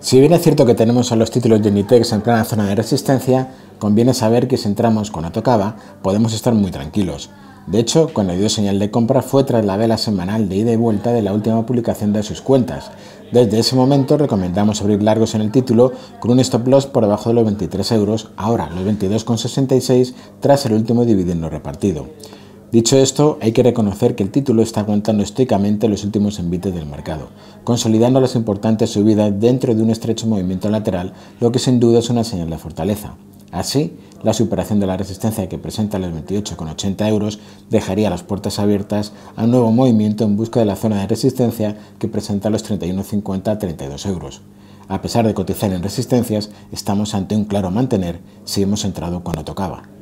Si bien es cierto que tenemos a los títulos de Nitex en plena zona de resistencia, conviene saber que si entramos cuando tocaba, podemos estar muy tranquilos. De hecho, cuando dio señal de compra fue tras la vela semanal de ida y vuelta de la última publicación de sus cuentas. Desde ese momento recomendamos abrir largos en el título con un stop loss por debajo de los 23 euros, ahora los 22,66 tras el último dividendo repartido. Dicho esto, hay que reconocer que el título está aguantando estoicamente los últimos envites del mercado, consolidando las importantes subidas dentro de un estrecho movimiento lateral, lo que sin duda es una señal de fortaleza. Así, la superación de la resistencia que presenta los 28,80 euros dejaría las puertas abiertas a un nuevo movimiento en busca de la zona de resistencia que presenta los 31,50-32 euros. A pesar de cotizar en resistencias, estamos ante un claro mantener si hemos entrado cuando tocaba.